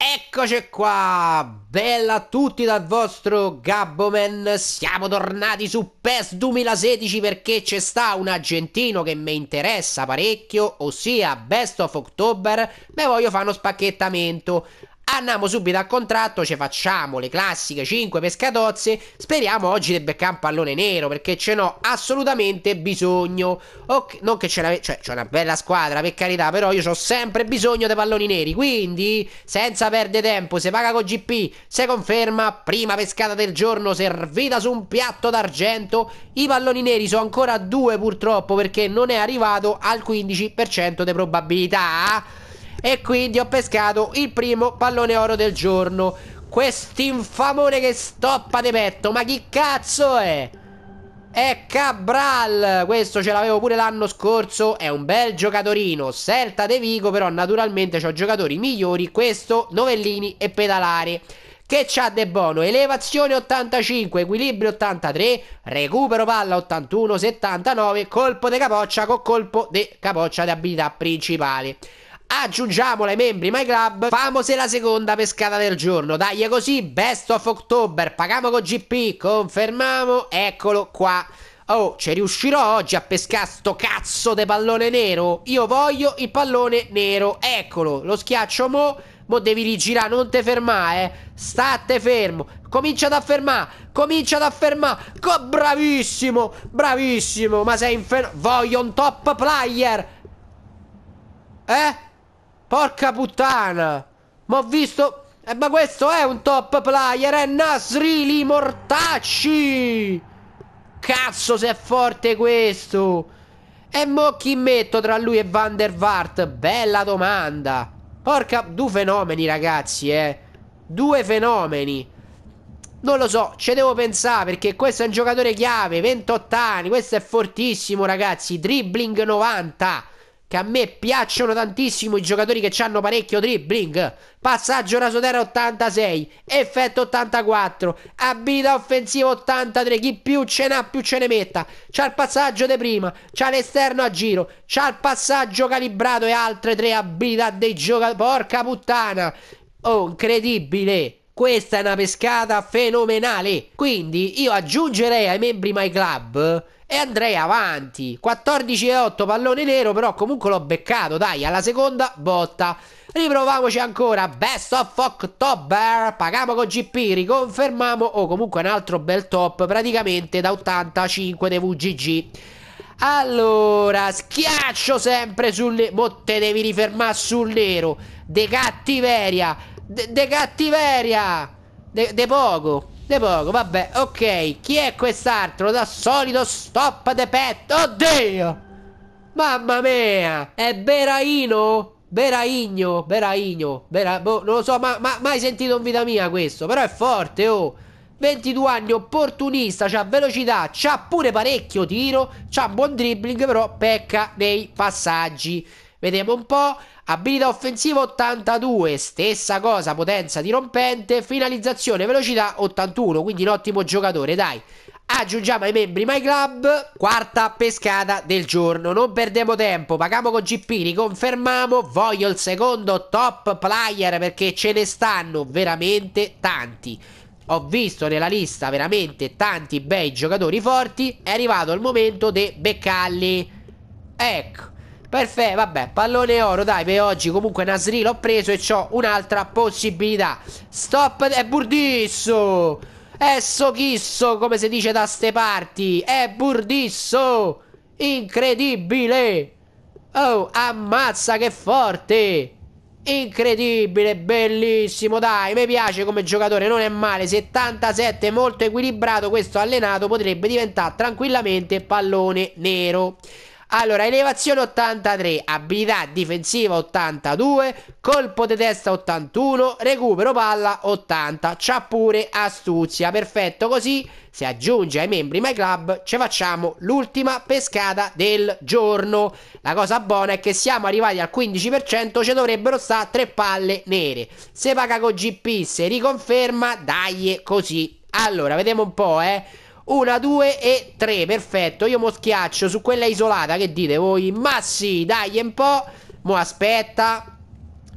Eccoci qua, bella a tutti dal vostro Gabboman, siamo tornati su PES 2016 perché c'è sta un argentino che mi interessa parecchio, ossia Best of October, me voglio fare uno spacchettamento. Andiamo subito a contratto, ci facciamo le classiche 5 pescatozze. Speriamo oggi di beccare un pallone nero perché ce n'ho assolutamente bisogno. Okay, non che ce l'avete, cioè c'è una bella squadra per carità, però io ho sempre bisogno dei palloni neri. Quindi, senza perdere tempo, se paga con GP, se conferma, prima pescata del giorno servita su un piatto d'argento. I palloni neri sono ancora due purtroppo perché non è arrivato al 15% di probabilità. E quindi ho pescato il primo pallone oro del giorno Quest'infamone che stoppa di petto Ma chi cazzo è? È Cabral Questo ce l'avevo pure l'anno scorso È un bel giocatorino Serta De Vigo però naturalmente ho giocatori migliori Questo, Novellini e Pedalare che c'ha de bono? Elevazione 85, equilibrio 83, recupero palla 81, 79, colpo de capoccia con colpo de capoccia di abilità principale aggiungiamola ai membri My Club, famose la seconda pescata del giorno, dai è così, best of October, pagamo con GP, confermiamo, eccolo qua. Oh, ci riuscirò oggi a pescare sto cazzo di pallone nero? Io voglio il pallone nero, eccolo, lo schiaccio mo'. Mo devi rigirare, non te fermare, eh. State fermo. Comincia ad affermare. Comincia ad affermare. Co bravissimo, bravissimo. Ma sei inferno. Voglio un top player. Eh? Porca puttana! Ma ho visto... Eh, ma questo è un top player, è Nasrili Mortacci! Cazzo se è forte questo! E mo chi metto tra lui e Van der Vaart? Bella domanda! Porca... Due fenomeni ragazzi, eh! Due fenomeni! Non lo so, ci devo pensare perché questo è un giocatore chiave, 28 anni, questo è fortissimo ragazzi, dribbling 90 che a me piacciono tantissimo i giocatori che hanno parecchio dribbling. Passaggio rasoterra 86, effetto 84, abilità offensiva 83, chi più ce n'ha più ce ne metta. C'ha il passaggio di prima, c'ha l'esterno a giro, c'ha il passaggio calibrato e altre tre abilità dei giocatori. Porca puttana! Oh, incredibile! Questa è una pescata fenomenale. Quindi io aggiungerei ai membri My Club e andrei avanti. 14 e 8 pallone nero, però comunque l'ho beccato, dai, alla seconda botta. Riproviamoci ancora, Best of October, pagamo con GP, riconfermiamo, o oh, comunque un altro bel top, praticamente da 85 dei VGG. Allora, schiaccio sempre sul... te devi rifermare sul nero. De cattiveria. De, de cattiveria. De, de poco. De poco, vabbè, ok. Chi è quest'altro? Da solito stop de pet. Oddio! Mamma mia! È Beraino? Beraigno, Beraigno, Bera... Boh, non lo so, ma, ma, mai sentito in vita mia questo. Però è forte, oh. 22 anni, opportunista, c'ha velocità, c'ha pure parecchio tiro, c'ha buon dribbling, però pecca nei passaggi. Vediamo un po'. Abilità offensiva 82, stessa cosa, potenza dirompente, finalizzazione, velocità 81, quindi un ottimo giocatore, dai. Aggiungiamo ai membri My Club, quarta pescata del giorno, non perdiamo tempo, paghiamo con GP, riconfermiamo, voglio il secondo top player perché ce ne stanno veramente tanti. Ho visto nella lista veramente tanti bei giocatori forti, è arrivato il momento di beccarli. Ecco. Perfetto, vabbè, pallone oro, dai, per oggi comunque Nasri l'ho preso e ho un'altra possibilità. Stop, è burdisso! È sochisso, come si dice da ste parti. È burdisso! Incredibile! Oh, ammazza che forte! Incredibile, bellissimo, dai, mi piace come giocatore, non è male, 77, molto equilibrato, questo allenato potrebbe diventare tranquillamente pallone nero. Allora, elevazione 83, abilità difensiva 82, colpo di testa 81, recupero palla 80. C'ha pure astuzia, perfetto così. Se aggiunge ai membri My Club, ci facciamo l'ultima pescata del giorno. La cosa buona è che siamo arrivati al 15%, ci dovrebbero stare tre palle nere. Se paga con GP, se riconferma, dai così. Allora, vediamo un po', eh. Una, due e tre, perfetto. Io mo schiaccio su quella isolata, che dite voi? Ma sì, dai un po'. Mo aspetta.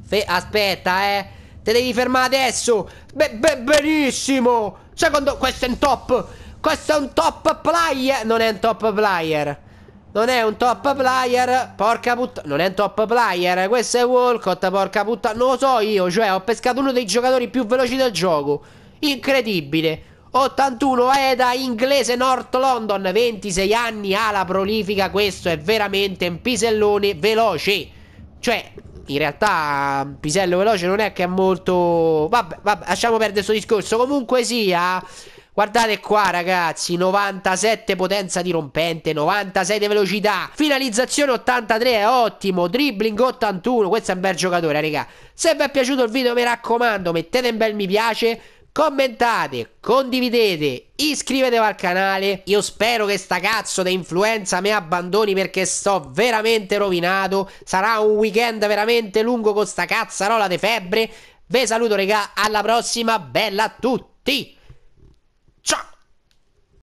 Fe aspetta, eh. Te devi fermare adesso. Be be benissimo. Secondo... Questo è un top. Questo è un top player. Non è un top player. Non è un top player Porca puttana Non è un top player Questo è Walcott Porca puttana Non lo so io Cioè ho pescato uno dei giocatori più veloci del gioco Incredibile 81 Eda eh, inglese North London, 26 anni, ala prolifica, questo è veramente un pisellone veloce. Cioè, in realtà Pisello veloce non è che è molto... Vabbè, vabbè, lasciamo perdere questo discorso. Comunque sia... Guardate qua ragazzi, 97 potenza di rompente 96 di velocità, finalizzazione 83 è ottimo, dribbling 81, questo è un bel giocatore raga. Se vi è piaciuto il video mi raccomando mettete un bel mi piace, Commentate, condividete, iscrivetevi al canale. Io spero che sta cazzo di influenza me abbandoni perché sto veramente rovinato. Sarà un weekend veramente lungo con sta cazzarola di febbre. Vi saluto regà, alla prossima, bella a tutti. Ciao!